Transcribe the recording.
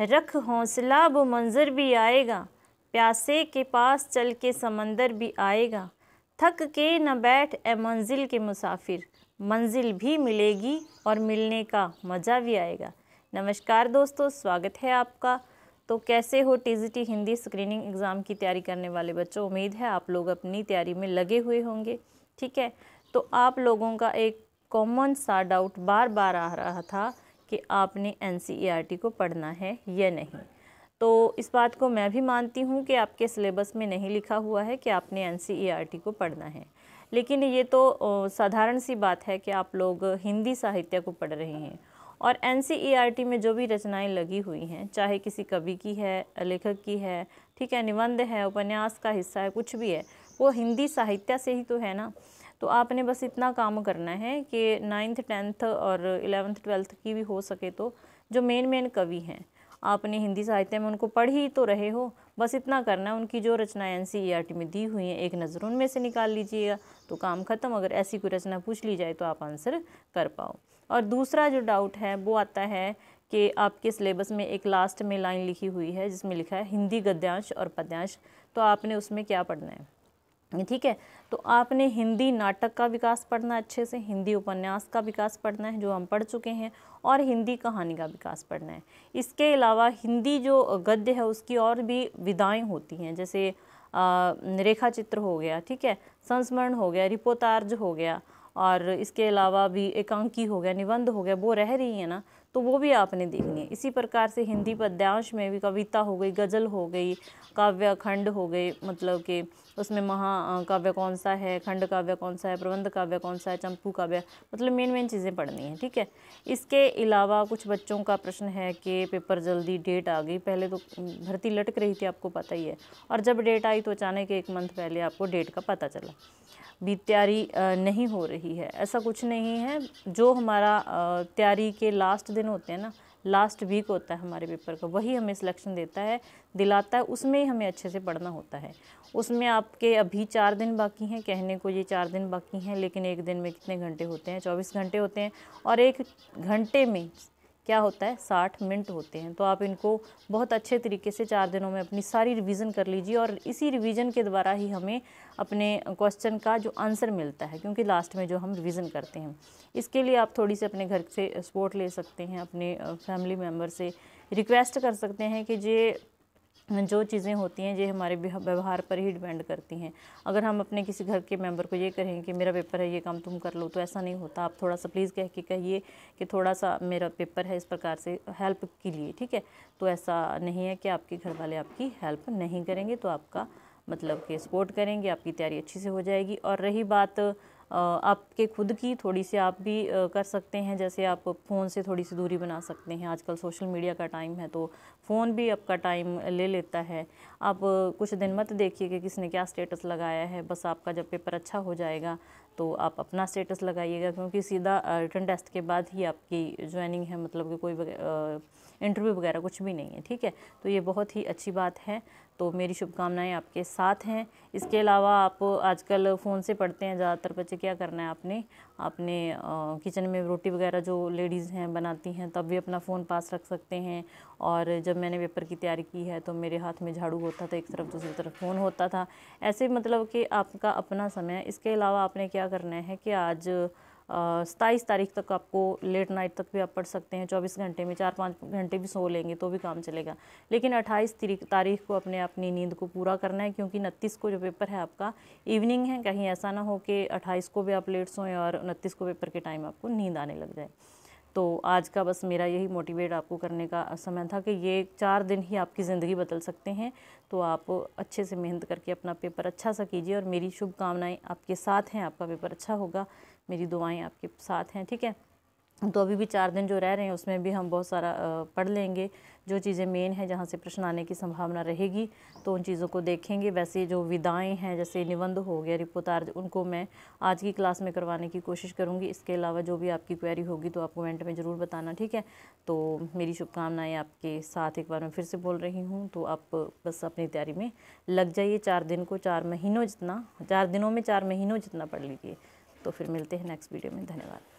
रख हौसला वो मंज़र भी आएगा प्यासे के पास चल के समंदर भी आएगा थक के न बैठ ए मंजिल के मुसाफिर मंजिल भी मिलेगी और मिलने का मज़ा भी आएगा नमस्कार दोस्तों स्वागत है आपका तो कैसे हो टीजीटी हिंदी स्क्रीनिंग एग्ज़ाम की तैयारी करने वाले बच्चों उम्मीद है आप लोग अपनी तैयारी में लगे हुए होंगे ठीक है तो आप लोगों का एक कॉमन सा डाउट बार बार आ रहा था कि आपने एन e को पढ़ना है या नहीं तो इस बात को मैं भी मानती हूँ कि आपके सिलेबस में नहीं लिखा हुआ है कि आपने एन e को पढ़ना है लेकिन ये तो साधारण सी बात है कि आप लोग हिंदी साहित्य को पढ़ रहे हैं और एन e में जो भी रचनाएं लगी हुई हैं चाहे किसी कवि की है लेखक की है ठीक है निबंध है उपन्यास का हिस्सा है कुछ भी है वो हिंदी साहित्य से ही तो है ना तो आपने बस इतना काम करना है कि नाइन्थ टेंथ और इलेवंथ ट्वेल्थ की भी हो सके तो जो मेन मेन कवि हैं आपने हिंदी साहित्य में उनको पढ़ ही तो रहे हो बस इतना करना है उनकी जो रचनाएं एन सी ई में दी हुई हैं एक नज़र उनमें से निकाल लीजिएगा तो काम ख़त्म अगर ऐसी कोई रचना पूछ ली जाए तो आप आंसर कर पाओ और दूसरा जो डाउट है वो आता है कि आपके सिलेबस में एक लास्ट में लाइन लिखी हुई है जिसमें लिखा है हिंदी गद्यांश और पद्यांश तो आपने उसमें क्या पढ़ना है ठीक है तो आपने हिंदी नाटक का विकास पढ़ना अच्छे से हिंदी उपन्यास का विकास पढ़ना है जो हम पढ़ चुके हैं और हिंदी कहानी का विकास पढ़ना है इसके अलावा हिंदी जो गद्य है उसकी और भी विधाएँ होती हैं जैसे रेखा चित्र हो गया ठीक है संस्मरण हो गया रिपोतार्ज हो गया और इसके अलावा भी एकांकी हो गया निबंध हो गया वो रह रही है ना तो वो भी आपने देखनी है इसी प्रकार से हिंदी पद्यांश में भी कविता हो गई गज़ल हो गई काव्य खंड हो गए मतलब कि उसमें महा काव्य कौन सा है खंड काव्य कौन सा है प्रबंध काव्य कौन सा है चंपू काव्य मतलब मेन मेन चीज़ें पढ़नी है ठीक है इसके अलावा कुछ बच्चों का प्रश्न है कि पेपर जल्दी डेट आ गई पहले तो भर्ती लटक रही थी आपको पता ही है और जब डेट आई तो अचानक एक मंथ पहले आपको डेट का पता चला भी तैयारी नहीं हो रही रही है ऐसा कुछ नहीं है जो हमारा तैयारी के लास्ट दिन होते हैं ना लास्ट वीक होता है हमारे पेपर का वही हमें सिलेक्शन देता है दिलाता है उसमें ही हमें अच्छे से पढ़ना होता है उसमें आपके अभी चार दिन बाकी हैं कहने को ये चार दिन बाकी हैं लेकिन एक दिन में कितने घंटे होते हैं चौबीस घंटे होते हैं और एक घंटे में क्या होता है साठ मिनट होते हैं तो आप इनको बहुत अच्छे तरीके से चार दिनों में अपनी सारी रिवीजन कर लीजिए और इसी रिवीजन के द्वारा ही हमें अपने क्वेश्चन का जो आंसर मिलता है क्योंकि लास्ट में जो हम रिवीजन करते हैं इसके लिए आप थोड़ी सी अपने घर से सपोर्ट ले सकते हैं अपने फैमिली मेम्बर से रिक्वेस्ट कर सकते हैं कि जे जो चीज़ें होती हैं ये हमारे व्यवहार पर ही डिपेंड करती हैं अगर हम अपने किसी घर के मेंबर को ये कहें कि मेरा पेपर है ये काम तुम कर लो तो ऐसा नहीं होता आप थोड़ा सा प्लीज़ कह के कहिए कि थोड़ा सा मेरा पेपर है इस प्रकार से हेल्प के लिए ठीक है तो ऐसा नहीं है कि आपके घर वाले आपकी हेल्प नहीं करेंगे तो आपका मतलब कि सपोर्ट करेंगे आपकी तैयारी अच्छी से हो जाएगी और रही बात आपके खुद की थोड़ी सी आप भी कर सकते हैं जैसे आप फ़ोन से थोड़ी सी दूरी बना सकते हैं आजकल सोशल मीडिया का टाइम है तो फ़ोन भी आपका टाइम ले लेता है आप कुछ दिन मत देखिए कि किसने क्या स्टेटस लगाया है बस आपका जब पेपर अच्छा हो जाएगा तो आप अपना स्टेटस लगाइएगा क्योंकि सीधा रिटर्न टेस्ट के बाद ही आपकी ज्वाइनिंग है मतलब कि कोई इंटरव्यू वगैरह कुछ भी नहीं है ठीक है तो ये बहुत ही अच्छी बात है तो मेरी शुभकामनाएं आपके साथ हैं इसके अलावा आप आजकल फ़ोन से पढ़ते हैं ज़्यादातर बच्चे क्या करना है आपने आपने किचन में रोटी वगैरह जो लेडीज़ हैं बनाती हैं तब भी अपना फ़ोन पास रख सकते हैं और जब मैंने पेपर की तैयारी की है तो मेरे हाथ में झाड़ू होता था एक तरफ दूसरी तरफ फ़ोन होता था ऐसे मतलब कि आपका अपना समय इसके अलावा आपने क्या क्या करना है कि आज सताईस तारीख तक आपको लेट नाइट तक भी आप पढ़ सकते हैं चौबीस घंटे में चार पाँच घंटे भी सो लेंगे तो भी काम चलेगा लेकिन अट्ठाईस तारीख को अपने अपनी नींद को पूरा करना है क्योंकि उनतीस को जो पेपर है आपका इवनिंग है कहीं ऐसा ना हो कि अट्ठाईस को भी आप लेट सोएं और उनतीस को पेपर के टाइम आपको नींद आने लग जाए तो आज का बस मेरा यही मोटिवेट आपको करने का समय था कि ये चार दिन ही आपकी ज़िंदगी बदल सकते हैं तो आप अच्छे से मेहनत करके अपना पेपर अच्छा सा कीजिए और मेरी शुभकामनाएँ आपके साथ हैं आपका पेपर अच्छा होगा मेरी दुआएँ आपके साथ हैं ठीक है तो अभी भी चार दिन जो रह रहे हैं उसमें भी हम बहुत सारा पढ़ लेंगे जो चीज़ें मेन हैं जहाँ से प्रश्न आने की संभावना रहेगी तो उन चीज़ों को देखेंगे वैसे जो विदाएं हैं जैसे निबंध हो गया रिपोतार्ज उनको मैं आज की क्लास में करवाने की कोशिश करूँगी इसके अलावा जो भी आपकी क्वेरी होगी तो आप कमेंट में ज़रूर बताना ठीक है तो मेरी शुभकामनाएँ आपके साथ एक बार मैं फिर से बोल रही हूँ तो आप बस अपनी तैयारी में लग जाइए चार दिन को चार महीनों जितना चार दिनों में चार महीनों जितना पढ़ लीजिए तो फिर मिलते हैं नेक्स्ट वीडियो में धन्यवाद